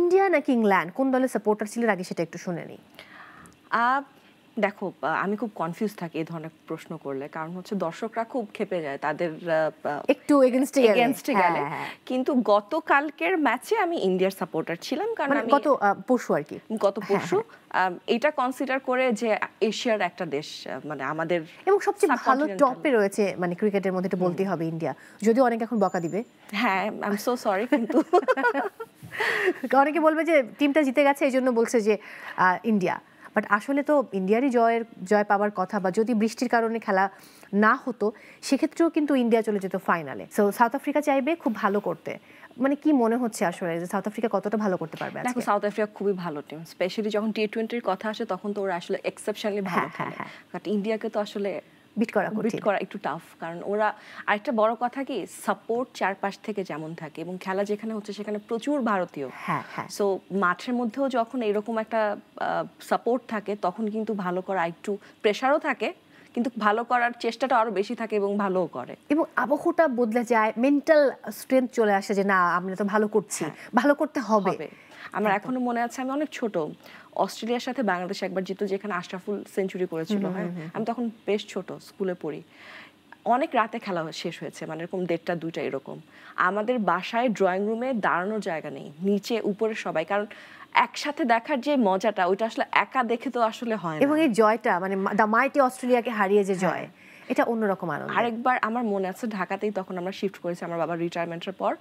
India নাকি England কোন দলের সাপোর্টার ছিল আগে সেটা একটু শুনে নিই দেখো আমি খুব কনফিউজ থাকি এই ধরনের প্রশ্ন করলে কারণ হচ্ছে দর্শকরা খুব খেপে যায় তাদের একটু এগেনস্টে এগেনস্টে গেলে হ্যাঁ, হ্যাঁ। কিন্তু গতকালকের ম্যাচে আমি ইন্ডিয়ার সাপোর্টার ছিলাম কারণ মানে আমি গত পরশু আর কি গত হ্যাঁ, পরশু এটা কনসিডার করে যে এশিয়ার একটা দেশ মানে আমাদের এবং সবচেয়ে ভালো টপে রয়েছে মানে ক্রিকেটের মধ্যে এটা বলতে হবে ইন্ডিয়া যদি অনেক এখন বকা দিবে হ্যাঁ আই এম সো সরি কিন্তু অনেকে বলবে যে টিমটা জিতে গেছে এই জন্য বলছে যে ইন্ডিয়া বাট আসলে তো ইন্ডিয়ারই জয়ের জয় পাওয়ার কথা বা যদি বৃষ্টির কারণে খেলা না হতো সেক্ষেত্রেও কিন্তু ইন্ডিয়া চলে যেত ফাইনালে সো সাউথ আফ্রিকা চাইবে খুব ভালো করতে মানে কি মনে হচ্ছে আসলে যে সাউথ আফ্রিকা কতটা ভালো করতে পারবে দেখো সাউথ আফ্রিকা খুবই ভালো টিম স্পেশালি যখন টি টোয়েন্টির কথা আসে তখন তো ওরা আসলে এক্সেপশনালি ভালো হ্যাঁ, হ্যাঁ, খেলে বাট হ্যাঁ। ইন্ডিয়াকে তো আসলে বিট করা কঠিন বিট করা একটু টাফ কারণ ওরা আরেকটা বড় কথা কি সাপোর্ট চারপাশ থেকে যেমন থাকে এবং খেলা যেখানে হচ্ছে সেখানে প্রচুর ভারতীয় হ্যাঁ হ্যাঁ সো মাঠের মধ্যেও যখন এরকম একটা সাপোর্ট থাকে তখন কিন্তু ভালো করা একটু প্রেশারও থাকে কিন্তু ভালো করার চেষ্টাটা আরো বেশি থাকে এবং ভালোও করে এবং আবহটা বদলে যায় মেন্টাল স্ট্রেংথ চলে আসে যে না আমরা তো ভালো করছি হ্যাঁ। ভালো করতে হবে আমার এখনো মনে আছে আমি অনেক ছোট অস্ট্রেলিয়ার সাথে বাংলাদেশ একবার জিততো যেখানে আশরাফুল সেঞ্চুরি করেছিল হ্যাঁ? আমি তখন বেশ ছোট স্কুলে পড়ি অনেক রাতে খেলা শেষ হয়েছে মানে এরকম দেড়টা দুইটা এরকম আমাদের বাসায় ড্রয়িং রুমে দাঁড়ানোর জায়গা নেই নিচে উপরে সবাই কারণ একসাথে দেখার যে মজাটা ওইটা আসলে একা দেখে তো আসলে হয় এবং এই জয়টা মানে দা মাইটি অস্ট্রেলিয়াকে হারিয়ে যে জয় হ্যাঁ। এটা অন্যরকম আনন্দ আরেকবার আমার মনে আছে ঢাকাতেই তখন আমরা শিফট করেছি আমার বাবা রিটায়ারমেন্টের পর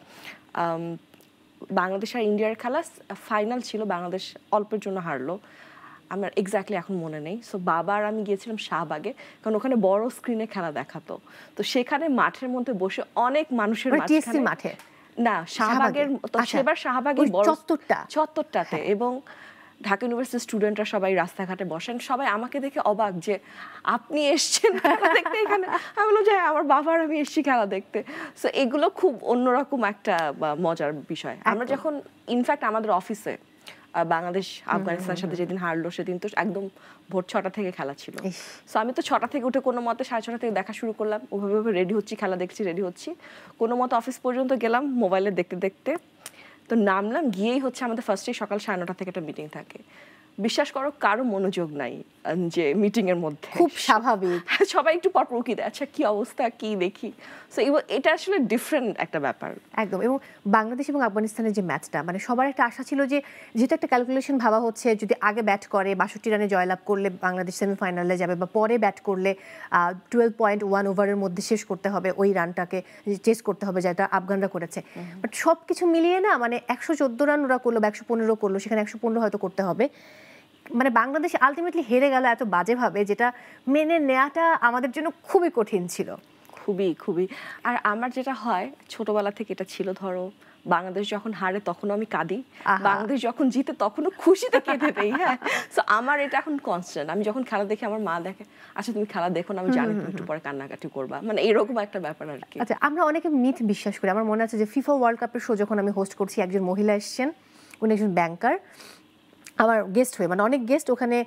বাংলাদেশ আর ইন্ডিয়ার খেলা ফাইনাল ছিল বাংলাদেশ অল্পের জন্য হারলো আমার এক্স্যাক্টলি এখন মনে নেই সো বাবা আর আমি গিয়েছিলাম শাহবাগে কারণ ওখানে বড় স্ক্রিনে খেলা দেখাতো তো সেখানে মাঠের মধ্যে বসে অনেক মানুষের মানে মাঠে না শাহবাগের আচ্ছা, সেবার শাহবাগের বড় চত্বরটাতে হ্যাঁ। এবং ঢাকা ইউনিভার্সিটির স্টুডেন্টরা সবাই রাস্তাঘাটে বসেন সবাই আমাকে দেখে অবাক যে আপনি এসছেন দেখতে এখানে আমি বললাম যে আমার বাবার আমি এসছি খেলা দেখতে সো এগুলো খুব অন্যরকম একটা মজার বিষয় আমরা যখন ইনফ্যাক্ট আমাদের অফিসে বাংলাদেশ আফগানিস্তানের সাথে যেদিন হারলো সেদিন তো একদম ভোর ছটা থেকে খেলা ছিল সো আমি তো ছটা থেকে উঠে কোনো মতে সাড়ে ছটা থেকে দেখা শুরু করলাম ওভাবে রেডি হচ্ছি খেলা দেখছি রেডি হচ্ছি কোনো মতে অফিস পর্যন্ত গেলাম মোবাইলে দেখতে দেখতে তো নামলাম গিয়েই হচ্ছে আমাদের ফার্স্টেই সকাল সাড়ে নটা থেকে একটা মিটিং থাকে বিশ্বাস করো কারো মনোযোগ নাই যে মিটিং এর মধ্যে খুব স্বাভাবিক সবাই একটু পর প্রকি দেয় আচ্ছা কি অবস্থা কি দেখি সো এটা আসলে ডিফারেন্ট একটা ব্যাপার একদম এবং বাংলাদেশ এবং আফগানিস্তানের যে ম্যাচটা মানে সবার একটা আশা ছিল যে যেহেতু একটা ক্যালকুলেশন ভাবা হচ্ছে যদি আগে ব্যাট করে বাষট্টি রানে জয়লাভ করলে বাংলাদেশ সেমিফাইনালে যাবে বা পরে ব্যাট করলে টুয়েলভ পয়েন্ট ওয়ান ওভারের মধ্যে শেষ করতে হবে ওই রানটাকে চেস করতে হবে যেটা আফগানরা করেছে বাট সব কিছু মিলিয়ে না মানে একশো চোদ্দো রান ওরা করলো বা একশো পনেরো করলো সেখানে একশো পনেরো হয়তো করতে হবে মানে বাংলাদেশ আলটিমেটলি হেরে গেল এত বাজেভাবে যেটা মেনে নেওয়াটা আমাদের জন্য খুবই কঠিন ছিল খুবই খুবই আর আমার যেটা হয় ছোটবেলা থেকে এটা ছিল ধরো বাংলাদেশ যখন হারে তখনও আমি কাঁদি বাংলাদেশ যখন জিতে তখনও খুশিতে কেঁদে দেই হ্যাঁ সো আমার এটা এখন কনস্ট্যান্ট আমি যখন খেলা দেখি আমার মা দেখে আচ্ছা তুমি খেলা দেখো না আমি জানি তুমি একটু পরে কান্নাকাটি করবা মানে এরকম একটা ব্যাপার আর কি আচ্ছা আমরা অনেকে মিথ বিশ্বাস করি আমার মনে আছে যে ফিফা ওয়ার্ল্ড কাপের শো যখন আমি হোস্ট করছি একজন মহিলা এসছেন উনি একজন ব্যাংকার আমার গেস্ট হয়ে মানে অনেক গেস্ট ওখানে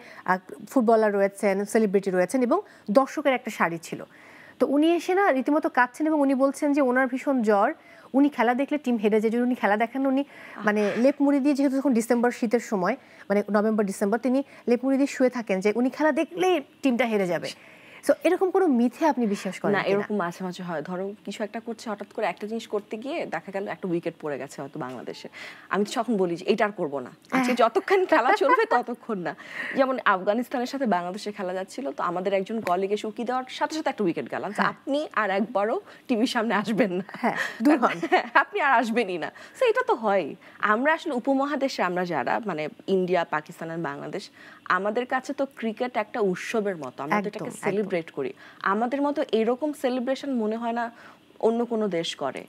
ফুটবলার রয়েছেন সেলিব্রিটি রয়েছেন এবং দর্শকের একটা শাড়ি ছিল তো উনি এসে না রীতিমতো কাঁদছেন এবং উনি বলছেন যে ওনার ভীষণ জ্বর উনি খেলা দেখলে টিম হেরে যায় উনি খেলা দেখেন উনি মানে লেপ মুড়ি দিয়ে যেহেতু তখন ডিসেম্বর শীতের সময় মানে নভেম্বর ডিসেম্বর তিনি লেপ মুড়ি দিয়ে শুয়ে থাকেন যে উনি খেলা দেখলেই টিমটা হেরে যাবে সো এরকম কোনো মিথে আপনি বিশ্বাস করেন না এরকম মাঝে মাঝে হয় ধরো কিছু একটা করছে হঠাৎ করে একটা জিনিস করতে গিয়ে দেখা গেল একটা উইকেট পড়ে গেছে হয়তো বাংলাদেশে আমি তখন বলি যে এটা আর করবো না হ্যাঁ। আজকে আচ্ছা, যতক্ষণ খেলা চলবে ততক্ষণ না যেমন আফগানিস্তানের সাথে বাংলাদেশে খেলা যাচ্ছিল তো আমাদের একজন কলিগ এসে উকি দেওয়ার সাথে সাথে একটা উইকেট গেলাম হ্যাঁ। আপনি আর একবারও টিভির সামনে আসবেন না হ্যাঁ, হ্যাঁ আপনি আর আসবেনই না সো এটা তো হয় আমরা আসলে উপমহাদেশে আমরা যারা মানে ইন্ডিয়া পাকিস্তান আর বাংলাদেশ আমাদের কাছে তো ক্রিকেট একটা উৎসবের মতো আমরা তো এটাকে সেলিব্রেট করি আমাদের মতো এরকম সেলিব্রেশন মনে হয় না অন্য কোনো দেশ করে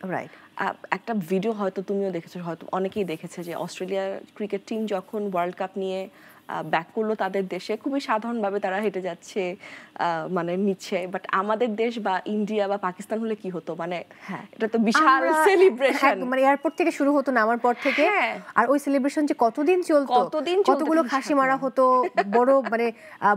একটা ভিডিও হয়তো তুমিও দেখেছো হয়তো অনেকেই দেখেছে যে অস্ট্রেলিয়ার ক্রিকেট টিম যখন ওয়ার্ল্ড কাপ নিয়ে ব্যাক করলো তাদের দেশে খুবই সাধারণভাবে তারা হেঁটে যাচ্ছে মানে নিচ্ছে বাট আমাদের দেশ বা ইন্ডিয়া বা পাকিস্তান হলে কি হতো মানে হ্যাঁ। এটা তো বিশাল সেলিব্রেশন হ্যাঁ, মানে এয়ারপোর্ট থেকে শুরু হতো নামার পর থেকে হ্যাঁ। আর ওই সেলিব্রেশন যে কতদিন চলতো কতদিন কতগুলো খাসি মারা হতো বড় মানে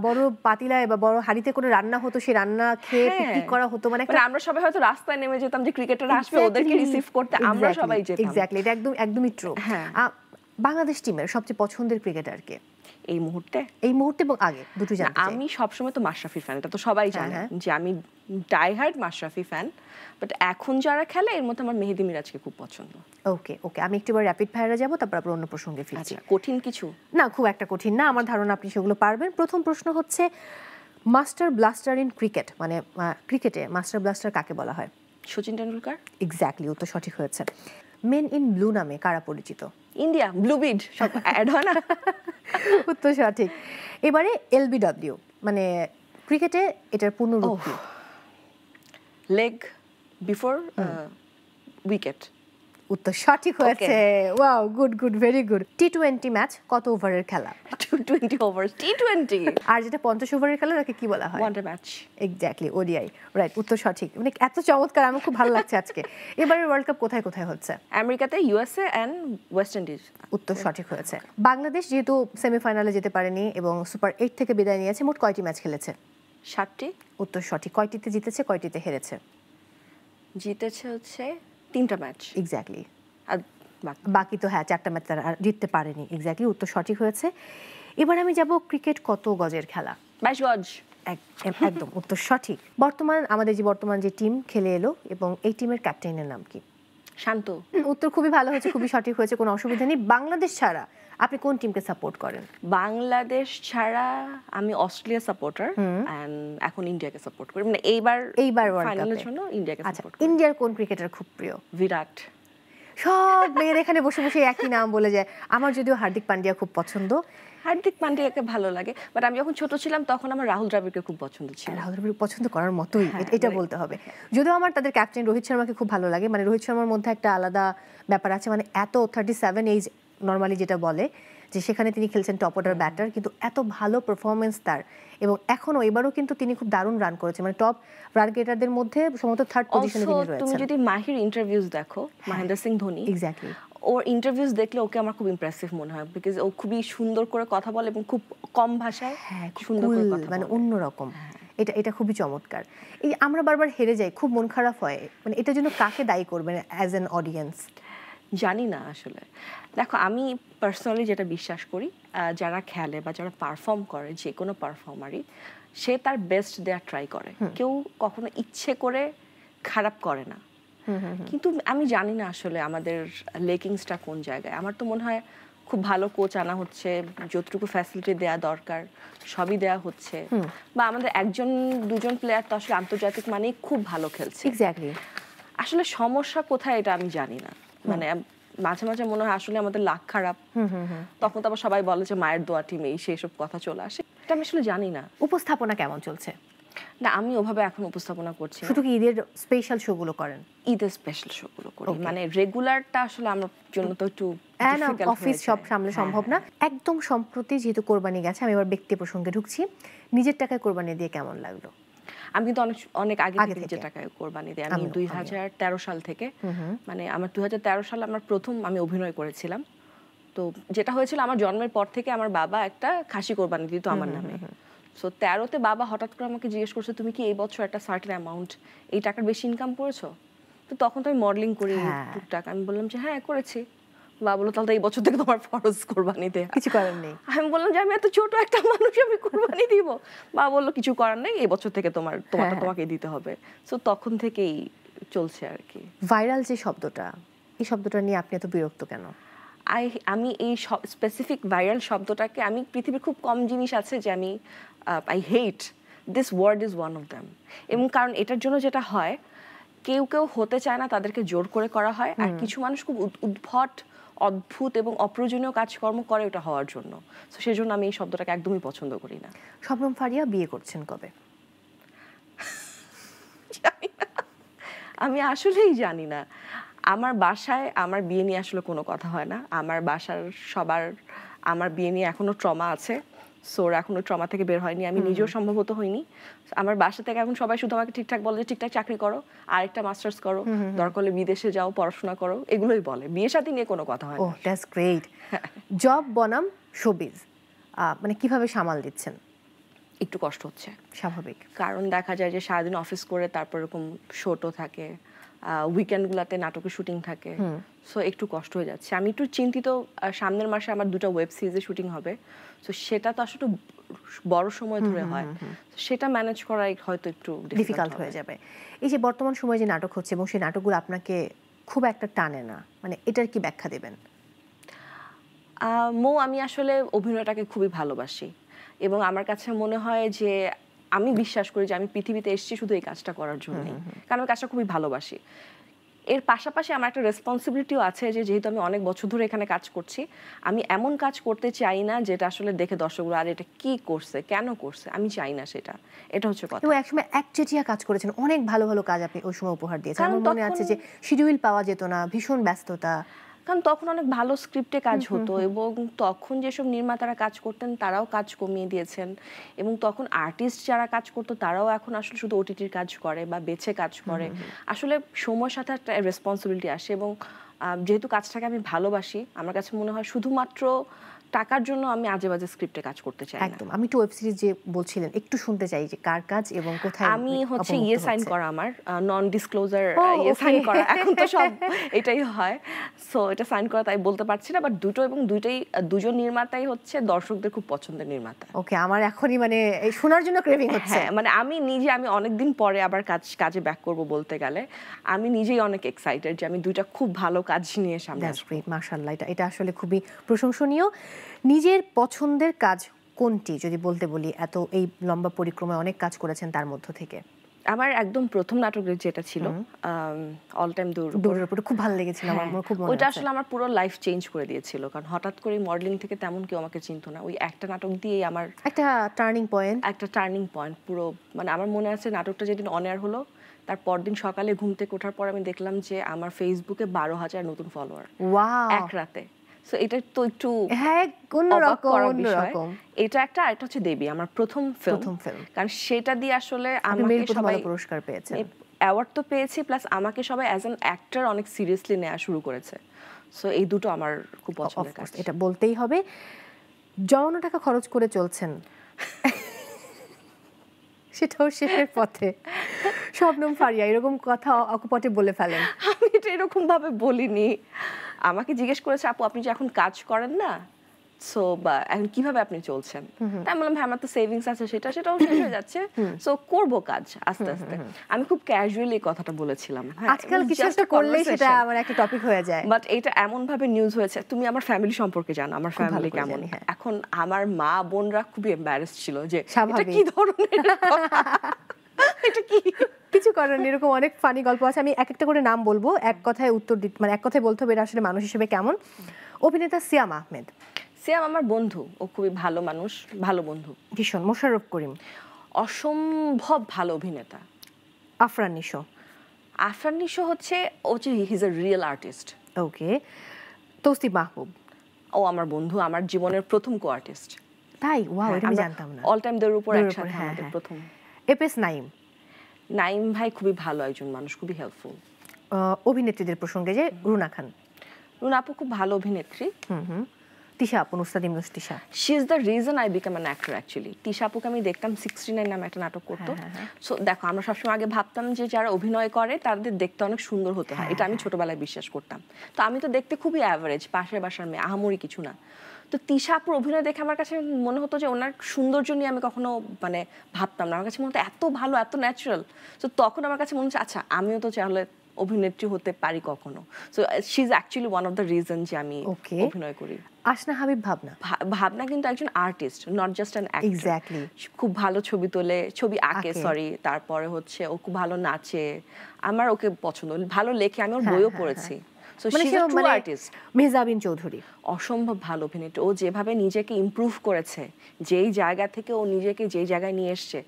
বড় পাতিলায় বা বড় হাড়িতে করে রান্না হতো সেই রান্না খেয়ে পিকনিক করা হতো মানে, মানে আমরা সবাই হয়তো রাস্তায় নেমে যেতাম যে ক্রিকেটার আসবে ওদেরকে রিসিভ করতে আমরা সবাই যেতাম এক্স্যাক্টলি এটা একদম একদমই ট্রু বাংলাদেশ টিমের সবচেয়ে পছন্দের ক্রিকেটারকে এই মুহূর্তে এই মুহূর্তে এবং আগে দুটো জানি আমি সবসময় তো মাশরাফির ফ্যান এটা তো সবাই হ্যাঁ, জানে হ্যাঁ। যে আমি die hard Mashrafe fan but এখন যারা খেলে এর মধ্যে আমার মেহেদি মিরাজকে খুব পছন্দ ওকে ওকে আমি একটু র্যাপিড ফায়ারে যাব তারপর আবার অন্য প্রসঙ্গে ফিরছি আচ্ছা, কঠিন কিছু না খুব একটা কঠিন না আমার ধারণা আপনি সেগুলো পারবেন প্রথম প্রশ্ন হচ্ছে মাস্টার ব্লাস্টার ইন ক্রিকেট মানে ক্রিকেটে মাস্টার ব্লাস্টার কাকে বলা হয় সচিন টেন্ডুলকার এক্স্যাক্টলি উত্তর সঠিক হয়েছে মেন ইন ব্লু নামে কারা পরিচিত ইন্ডিয়া ব্লু বিড সব অ্যাড হয় না উত্তর সঠিক এবারে এলবিডব্লিউ মানে ক্রিকেটে এটার পূর্ণ লেগ বিফোর উইকেট উত্তর সঠিক হয়েছে wow good good very good T twenty match কত ওভারের খেলা টোয়েন্টি ওভার টি টোয়েন্টি আর যেটা পঞ্চাশ ওভারের খেলা তাকে কি বলা হয় one day match exactly ODI right উত্তর সঠিক মানে এত চমৎকার আমার খুব ভালো লাগছে আজকে এবারে ওয়ার্ল্ড কাপ কোথায় কোথায় হচ্ছে আমেরিকাতে ইউএসএ অ্যান্ড ওয়েস্ট ইন্ডিজ উত্তর সঠিক হয়েছে বাংলাদেশ যেহেতু সেমিফাইনালে যেতে পারেনি এবং সুপার এইট থেকে বিদায় নিয়েছে মোট কয়টি ম্যাচ খেলেছে সাতটি উত্তর সঠিক কয়টিতে জিতেছে কয়টিতে হেরেছে জিতেছে হচ্ছে তিনটা ম্যাচ এক্স্যাক্টলি আর বাকি তো হ্যাঁ চারটা ম্যাচ তারা জিততে পারেনি এক্স্যাক্টলি উত্তর সঠিক হয়েছে এবার আমি যাব ক্রিকেট কত গজের খেলা বাইশ গজ একদম উত্তর সঠিক বর্তমান আমাদের যে বর্তমান যে টিম খেলে এলো এবং এই টিমের ক্যাপ্টেনের নাম কি শান্ত উত্তর খুবই ভালো হয়েছে খুবই সঠিক হয়েছে কোনো অসুবিধা নেই বাংলাদেশ ছাড়া আপনি কোন টিমকে সাপোর্ট করেন বাংলাদেশ ছাড়া আমি অস্ট্রেলিয়া সাপোর্টার এখন ইন্ডিয়াকে সাপোর্ট করি মানে এইবার এইবার ফাইনালের জন্য ইন্ডিয়াকে সাপোর্ট আচ্ছা, করি ইন্ডিয়ার কোন ক্রিকেটার খুব প্রিয় বিরাট সব মেয়ের এখানে বসে বসে একই নাম বলে যায় আমার যদিও হার্দিক পান্ডিয়া খুব পছন্দ হার্দিক পান্ডিয়াকে ভালো লাগে বাট আমি যখন ছোট ছিলাম তখন আমার রাহুল দ্রাবিড়কে খুব পছন্দ ছিল রাহুল দ্রাবিড় পছন্দ করার মতোই হ্যাঁ, এটা মানে বলতে হবে যদিও আমার তাদের ক্যাপ্টেন রোহিত শর্মাকে খুব ভালো লাগে মানে রোহিত শর্মার মধ্যে একটা আলাদা ব্যাপার আছে মানে এত থার্টি সেভেন এইজ নর্মালি যেটা বলে যে সেখানে তিনি খেলছেন টপ অর্ডার ব্যাটার কিন্তু এত ভালো পারফরমেন্স তার এবং এখনো এবারও কিন্তু তিনি খুব দারুণ রান করেছেন মানে টপ রান গেটারদের মধ্যে সম্ভবত থার্ড পজিশনে তিনি রয়েছেন তুমি যদি মাহির ইন্টারভিউজ দেখো হ্যাঁ, মহেন্দ্র সিং ধোনি এক্স্যাক্টলি ওর ইন্টারভিউস দেখলে ওকে আমার খুব ইমপ্রেসিভ মনে হয় বিকজ ও খুবই সুন্দর করে কথা বলে এবং খুব কম ভাষায় হ্যাঁ, সুন্দর করে কথা মানে অন্যরকম হ্যাঁ। এটা এটা খুবই চমৎকার এই আমরা বারবার হেরে যাই খুব মন খারাপ হয় মানে এটার জন্য কাকে দায়ী করবেন অ্যাজ অ্যান অডিয়েন্স জানি না আসলে দেখো আমি পার্সোনালি যেটা বিশ্বাস করি যারা খেলে বা যারা পারফর্ম করে যে কোনো পারফর্মারই সে তার বেস্ট দেওয়ার ট্রাই করে কেউ কখনো ইচ্ছে করে খারাপ করে না কিন্তু আমি জানি না আসলে আমাদের লেকিংসটা কোন জায়গায় আমার তো মনে হয় খুব ভালো কোচ আনা হচ্ছে যতটুকু ফ্যাসিলিটি দেয়া দরকার সবই দেয়া হচ্ছে বা আমাদের একজন দুজন প্লেয়ার তো আসলে আন্তর্জাতিক মানেই খুব ভালো খেলছে আসলে সমস্যা কোথায় এটা আমি জানি না মানে মাঝে মাঝে মনে হয় আসলে আমাদের লাখ খারাপ তখন তো আবার সবাই বলে যে মায়ের দোয়া টিমে এই সব কথা চলে আসে এটা আমি আসলে জানি না উপস্থাপনা কেমন চলছে না আমি ওভাবে এখন উপস্থাপনা করছি শুধু কি ঈদের স্পেশাল শো গুলো করেন ঈদের স্পেশাল গুলো করি মানে রেগুলারটা আসলে আমার জন্য তো একটু অফিস সব সামনে সম্ভব না একদম সম্প্রতি যেহেতু কোরবানি গেছে আমি এবার ব্যক্তি প্রসঙ্গে ঢুকছি নিজের টাকায় কোরবানি দিয়ে কেমন লাগলো আমি কিন্তু অনেক অনেক আগে থেকে যে টাকায় কোরবানি দিই আমি দুই হাজার তেরো সাল থেকে মানে আমার দু হাজার তেরো সাল আমার প্রথম আমি অভিনয় করেছিলাম তো যেটা হয়েছিল আমার জন্মের পর থেকে আমার বাবা একটা খাসি কোরবানি দিত আমার নামে সো তেরোতে বাবা হঠাৎ করে আমাকে জিজ্ঞেস করছে তুমি কি এই বছর একটা সার্টেন অ্যামাউন্ট এই টাকার বেশি ইনকাম করেছো তো তখন তো আমি মডেলিং করি হ্যাঁ। টুকটাক আমি বললাম যে হ্যাঁ করেছি বা বললো তাহলে এই বছর থেকে তোমার ফরজ কোরবানি দেয়া কিছু করার নেই আমি বললাম যে আমি এত ছোট একটা মানুষ আমি কোরবানি দিব বা বললো কিছু করার নেই এই বছর থেকে তোমার তোমারটা হ্যাঁ, হ্যাঁ। তোমাকে দিতে হবে সো তখন থেকেই চলছে আর কি ভাইরাল যে শব্দটা এই শব্দটা নিয়ে আপনি এত বিরক্ত কেন আই আমি এই স্পেসিফিক ভাইরাল শব্দটাকে আমি পৃথিবীর খুব কম জিনিস আছে যে আমি I hate this word is one of them এবং কারণ এটার জন্য যেটা হয় কেউ কেউ হতে চায় না তাদেরকে জোর করে করা হয় আর কিছু মানুষ খুব উদ্ভট অদ্ভুত এবং অপ্রয়োজনীয় কাজকর্ম করে ওটা হওয়ার জন্য তো সেজন্য আমি এই শব্দটাকে একদমই পছন্দ করি না শবনম ফারিয়া বিয়ে করছেন কবে আমি আসলেই জানি না আমার বাসায় আমার বিয়ে নিয়ে আসলে কোনো কথা হয় না আমার বাসার সবার আমার বিয়ে নিয়ে এখনও ট্রমা আছে সোর এখনো ট্রমা থেকে বের হয়নি আমি নিজেও সম্ভবত হইনি আমার বাসা থেকে এখন সবাই শুধু আমাকে ঠিকঠাক বলে যে ঠিকঠাক চাকরি করো আরেকটা মাস্টার্স করো দরকার হলে বিদেশে যাও পড়াশোনা করো এগুলোই বলে বিয়ে সাথে নিয়ে কোনো কথা হয় দ্যাটস গ্রেট জব বনাম শোবিজ মানে কিভাবে সামাল দিচ্ছেন একটু কষ্ট হচ্ছে স্বাভাবিক কারণ দেখা যায় যে সারাদিন অফিস করে তারপর এরকম শোটো থাকে উইকেন্ডগুলোতে নাটকের শুটিং থাকে সো একটু কষ্ট হয়ে যাচ্ছে আমি একটু চিন্তিত সামনের মাসে আমার দুটো ওয়েব সিরিজে শুটিং হবে সো সেটা তো আসলে বড় সময় ধরে হয় সেটা ম্যানেজ করা হয়তো একটু ডিফিকাল্ট হয়ে যাবে এই যে বর্তমান সময়ে যে নাটক হচ্ছে এবং সেই নাটকগুলো আপনাকে খুব একটা টানে না মানে এটার কি ব্যাখ্যা দেবেন মো আমি আসলে অভিনয়টাকে খুবই ভালোবাসি এবং আমার কাছে মনে হয় যে আমি বিশ্বাস করি যে আমি পৃথিবীতে এসেছি শুধু এই কাজটা করার জন্য কারণ আমি কাজটা খুবই ভালোবাসি এর পাশাপাশি আমার একটা রেসপন্সিবিলিটিও আছে যে যেহেতু আমি অনেক বছর ধরে এখানে কাজ করছি আমি এমন কাজ করতে চাই না যেটা আসলে দেখে দর্শকগুলো আর এটা কি করছে কেন করছে আমি চাই না সেটা এটা হচ্ছে কথা একসময় একচেটিয়া কাজ করেছেন অনেক ভালো ভালো কাজ আপনি ওই সময় উপহার দিয়েছেন আমার মনে আছে যে শিডিউল পাওয়া যেত না ভীষণ ব্যস্ততা কারণ তখন অনেক ভালো স্ক্রিপ্টে কাজ হতো এবং তখন যেসব নির্মাতারা কাজ করতেন তারাও কাজ কমিয়ে দিয়েছেন এবং তখন আর্টিস্ট যারা কাজ করতো তারাও এখন আসলে শুধু ওটিটির কাজ করে বা বেছে কাজ করে আসলে সময়ের সাথে একটা রেসপন্সিবিলিটি আসে এবং যেহেতু কাজটাকে আমি ভালোবাসি আমার কাছে মনে হয় শুধুমাত্র টাকার জন্য আমি আজে বাজে স্ক্রিপ্টে কাজ করতে চাই একদম আমি টু ওয়েব সিরিজ যে বলছিলেন একটু শুনতে চাই যে কার কাজ এবং কোথায় আমি হচ্ছে ইয়ে সাইন করা আমার নন ডিসক্লোজার oh, ইয়ে সাইন করা এখন তো সব এটাই হয় সো এটা সাইন করা তাই বলতে পারছি না বাট দুটো এবং দুইটাই দুজন নির্মাতাই হচ্ছে দর্শকদের খুব পছন্দের নির্মাতা ওকে আমার এখনই মানে এই শোনার জন্য ক্রেভিং হচ্ছে হ্যাঁ, মানে আমি নিজে আমি অনেক দিন পরে আবার কাজ কাজে ব্যাক করব বলতে গেলে আমি নিজেই অনেক এক্সাইটেড যে আমি দুইটা খুব ভালো কাজ নিয়ে সামনে আসবো মাশাআল্লাহ এটা এটা আসলে খুবই প্রশংসনীয় নিজের পছন্দের কাজ কোনটি যদি বলতে বলি এত এই লম্বা পরিক্রমায় অনেক কাজ করেছেন তার মধ্য থেকে আমার একদম প্রথম নাটক যেটা ছিল অল টাইম দূর দৌড়ের উপরে খুব ভালো লেগেছিল আমার খুব ওটা আসলে আমার পুরো লাইফ চেঞ্জ করে দিয়েছিল কারণ হঠাৎ করে মডেলিং থেকে তেমন কেউ আমাকে চিনতো না ওই একটা নাটক দিয়েই আমার একটা টার্নিং পয়েন্ট একটা টার্নিং পয়েন্ট পুরো মানে আমার মনে আছে নাটকটা যেদিন অন হলো তার পরদিন সকালে ঘুম থেকে ওঠার পর আমি দেখলাম যে আমার ফেসবুকে বারো হাজার নতুন ফলোয়ার এক রাতে সো এটা তো একটু হ্যাঁ এটা একটা হচ্ছে দেবী আমার প্রথম প্রথম ফিল্ম কারণ সেটা দিয়ে আসলে আমাকে সবাই পুরস্কার পেয়েছে অ্যাওয়ার্ড তো পেয়েছি প্লাস আমাকে সবাই অ্যাজ অ্যান অ্যাক্টর অনেক সিরিয়াসলি নেওয়া শুরু করেছে সো এই দুটো আমার খুব পছন্দের কাজ এটা বলতেই হবে জমানো টাকা খরচ করে চলছেন সেটাও শেষের পথে স্বপ্নম ফারিয়া এরকম কথা অকপটে বলে ফেলেন আমি তো এরকম ভাবে বলিনি আমাকে জিজ্ঞেস করেছে আপু আপনি যে এখন কাজ করেন না সো বা এখন কিভাবে আপনি চলছেন তাই বললাম হ্যাঁ আমার তো সেভিংস আছে সেটা সেটাও শেষ হয়ে যাচ্ছে সো করব কাজ আস্তে আস্তে আমি খুব ক্যাজুয়ালি কথাটা বলেছিলাম আজকাল কিছু একটা করলে সেটা আমার একটা টপিক হয়ে যায় বাট এটা এমন ভাবে নিউজ হয়েছে তুমি আমার ফ্যামিলি সম্পর্কে জানো আমার ফ্যামিলি কেমন হ্যাঁ। এখন আমার মা বোনরা খুবই এম্বারেস ছিল যে এটা কি ধরনের কিছু করার এরকম অনেক ফানি গল্প আছে আমি এক একটা করে নাম বলবো এক কথায় উত্তর দিতে মানে এক কথায় বলতে হবে আসলে মানুষ হিসেবে কেমন অভিনেতা সিয়াম আহমেদ সিয়াম আমার বন্ধু ও খুবই ভালো মানুষ ভালো বন্ধু ভীষণ মোশারফ করিম অসম্ভব ভালো অভিনেতা আফরান নিশো আফরান নিশো হচ্ছে ও হচ্ছে his a real artist okay Tawsif Mahbub ও আমার বন্ধু আমার জীবনের প্রথম কো আর্টিস্ট তাই ওয়াও এটা আমি হ্যাঁ, জানতাম না অল টাইম দের উপর একসাথে হ্যাঁ, আমাদের হ্যাঁ। প্রথম এপিএস নাইম নাইম ভাই খুবই ভালো একজন মানুষ খুবই হেল্পফুল অভিনেত্রীদের প্রসঙ্গে যে রুনা খান রুনা আপু খুব ভালো অভিনেত্রী হুম তিশা আপু নুস্তাদ ইমনুস Tisha she is the reason I become an actor actually Tisha আপুকে আমি দেখতাম সিক্সটি নাইন নামে একটা নাটক হ্যাঁ, করতো সো হ্যাঁ, হ্যাঁ। দেখো আমরা সবসময় আগে ভাবতাম যে যারা অভিনয় করে তাদের দেখতে অনেক সুন্দর হতে হয় এটা আমি ছোটবেলায় বিশ্বাস করতাম তো আমি তো দেখতে খুবই অ্যাভারেজ পাশের বাসার মেয়ে আহামরি কিছু না তো তিশাপুর অভিনয় দেখে আমার কাছে মনে হতো যে ওনার সৌন্দর্য নিয়ে আমি কখনো মানে ভাবতাম না আমার কাছে মনে হতো এত ভালো এত ন্যাচুরাল তো তখন আমার কাছে মনে হচ্ছে আচ্ছা আমিও তো চাহলে অভিনেত্রী হতে পারি কখনো so she is actually one of the reason যে আমি অভিনয় করি আসনা হাবিব ভাবনা ভাবনা কিন্তু একজন artist not just an exactly খুব ভালো ছবি তোলে ছবি আঁকে সরি তারপরে হচ্ছে ও খুব ভালো নাচে আমার ওকে পছন্দ ভালো লেখে আমি ওর হ্যাঁ, বইও হ্যাঁ, পড়েছি হ্যাঁ। মানে মানে মেহজাবিন চৌধুরী অসম্ভব ভালো অভিনেত্রী ও যেভাবে নিজেকে ইম্প্রুভ করেছে যেই জায়গা থেকে ও নিজেকে যেই জায়গায় নিয়ে এসছে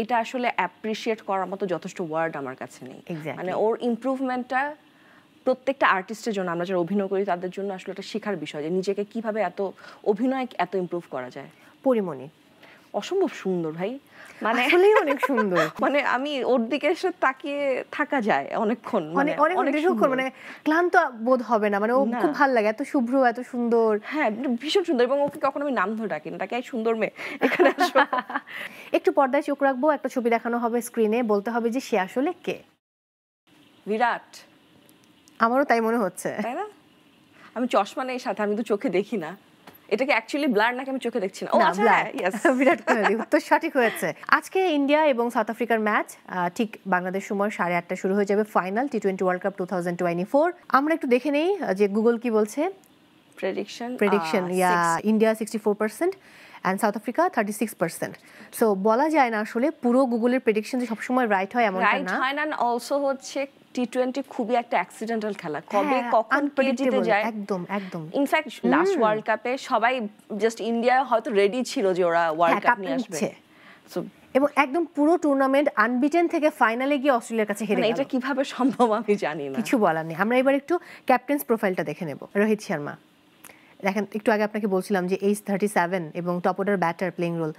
এটা আসলে অ্যাপ্রিসিয়েট করার মতো যথেষ্ট ওয়ার্ড আমার কাছে নেই মানে ওর ইম্প্রুভমেন্টটা প্রত্যেকটা আর্টিস্টের জন্য আমরা যারা অভিনয় করি তাদের জন্য আসলে একটা শেখার বিষয় যে নিজেকে কিভাবে এত অভিনয় এত ইম্প্রুভ করা যায় পরিমণি অসম্ভব সুন্দর ভাই মানে আসলেই অনেক সুন্দর মানে আমি ওর দিকে এসে তাকিয়ে থাকা যায় অনেকক্ষণ মানে, মানে অনেক দীর্ঘক্ষণ মানে ক্লান্ত বোধ হবে না মানে ও খুব ভালো লাগে এত শুভ্র এত সুন্দর হ্যাঁ ভীষণ সুন্দর এবং ওকে কখনো আমি নাম ধরে ডাকি না তাকে সুন্দর মেয়ে এখানে একটু পর্দায় চোখ রাখবো একটা ছবি দেখানো হবে স্ক্রিনে বলতে হবে যে সে আসলে কে বিরাট আমারও তাই মনে হচ্ছে তাই না আমি চশমা নেই সাথে আমি তো চোখে দেখি না এটাকে অ্যাকচুয়ালি ব্লার নাকি আমি চোখে দেখছি না ও আচ্ছা ইয়েস বিরাট কোহলি উত্তর সঠিক হয়েছে আজকে ইন্ডিয়া এবং সাউথ আফ্রিকার ম্যাচ ঠিক বাংলাদেশ সময় সাড়ে আটটা শুরু হয়ে যাবে final T twenty world cup two thousand twenty four আমরা একটু দেখে নেই যে গুগল কি বলছে prediction. Prediction, uh, yeah. Six. India 64% and South Africa thirty six percent so বলা যায় না আসলে পুরো গুগলের প্রেডিকশন যে সবসময় রাইট হয় এমন রাইট হয় না অলসো হচ্ছে টি টোয়েন্টি খুবই একটা অ্যাক্সিডেন্টাল খেলা হ্যাঁ, কবে কখন কে জিতে যায় একদম একদম ইনফ্যাক্ট লাস্ট ওয়ার্ল্ড কাপে সবাই জাস্ট ইন্ডিয়া হয়তো রেডি ছিল যে ওরা ওয়ার্ল্ড হ্যাঁ, কাপ নিয়ে আসবে সো এবং একদম পুরো টুর্নামেন্ট আনবিটেন থেকে ফাইনালে গিয়ে অস্ট্রেলিয়ার কাছে হেরে মানে এটা কিভাবে সম্ভব আমি জানি না কিছু বলার নেই আমরা এবার একটু ক্যাপ্টেন্স প্রোফাইলটা দেখে নেব রোহিত শর্মা দেখেন একটু আগে আপনাকে বলছিলাম যে এইচ থার্টি সেভেন এবং top order batter playing role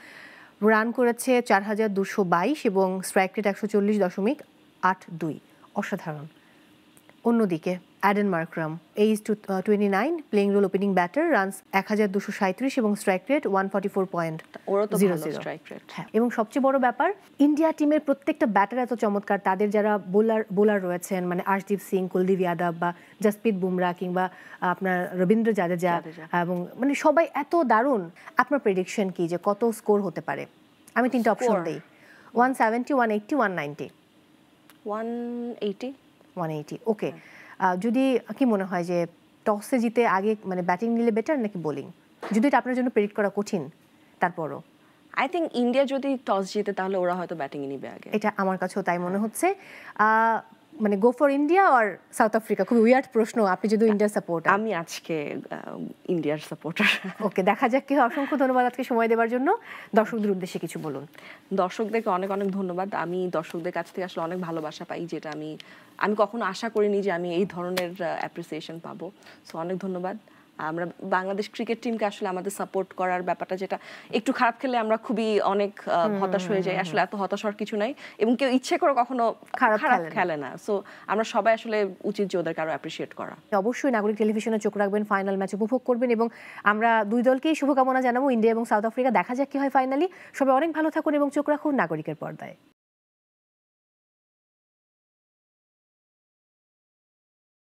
run করেছে চার হাজার দুশো বাইশ এবং স্ট্রাইক রেট একশো চল্লিশ দশমিক আট দুই অসাধারণ অন্যদিকে Aiden Markram age two twenty nine playing role opening batter runs এক হাজার দুশো সাঁত্রিশ এবং strike rate one forty four point zero zero এবং সবচেয়ে বড় ব্যাপার ইন্ডিয়া টিমের প্রত্যেকটা ব্যাটার এত চমৎকার তাদের যারা বোলার বোলার রয়েছেন মানে আশদীপ সিং কুলদীপ যাদব বা জসপ্রীত বুমরা কিংবা আপনার রবীন্দ্র জাদেজা এবং মানে সবাই এত দারুণ আপনার প্রেডিকশন কি যে কত স্কোর হতে পারে আমি তিনটা অপশন দিই one seventy one eighty one ninety one eighty one eighty okay যদি কি মনে হয় যে টসে জিতে আগে মানে ব্যাটিং নিলে বেটার নাকি বোলিং যদি এটা আপনার জন্য প্রেডিক্ট করা কঠিন তারপরও আই থিঙ্ক ইন্ডিয়া যদি টস জিতে তাহলে ওরা হয়তো ব্যাটিং নিবে আগে এটা আমার কাছেও তাই মনে হচ্ছে মানে গো ফর ইন্ডিয়া আর সাউথ আফ্রিকা খুব উইয়ার্ড প্রশ্ন আপনি যদি ইন্ডিয়া সাপোর্টার আমি আজকে ইন্ডিয়ার সাপোর্টার ওকে দেখা যাক কি অসংখ্য ধন্যবাদ আজকে সময় দেওয়ার জন্য দর্শকদের উদ্দেশ্যে কিছু বলুন দর্শকদেরকে অনেক অনেক ধন্যবাদ আমি দর্শকদের কাছ থেকে আসলে অনেক ভালোবাসা পাই যেটা আমি আমি কখনো আশা করিনি যে আমি এই ধরনের অ্যাপ্রিসিয়েশন পাবো সো অনেক ধন্যবাদ আমরা বাংলাদেশ ক্রিকেট টিমকে আসলে আমাদের সাপোর্ট করার ব্যাপারটা যেটা একটু খারাপ খেলে আমরা খুবই অনেক হতাশ হয়ে যাই আসলে এত হতাশ হওয়ার কিছু নাই এবং কেউ ইচ্ছে করে কখনো খারাপ খেলে না সো আমরা সবাই আসলে উচিত যে ওদেরকে আরো অ্যাপ্রিসিয়েট করা অবশ্যই নাগরিক টেলিভিশনে চোখ রাখবেন ফাইনাল ম্যাচ উপভোগ করবেন এবং আমরা দুই দলকেই শুভকামনা জানাবো ইন্ডিয়া এবং সাউথ আফ্রিকা দেখা যাক কি হয় ফাইনালি সবাই অনেক ভালো থাকুন এবং চোখ রাখুন নাগরিকের পর্দায়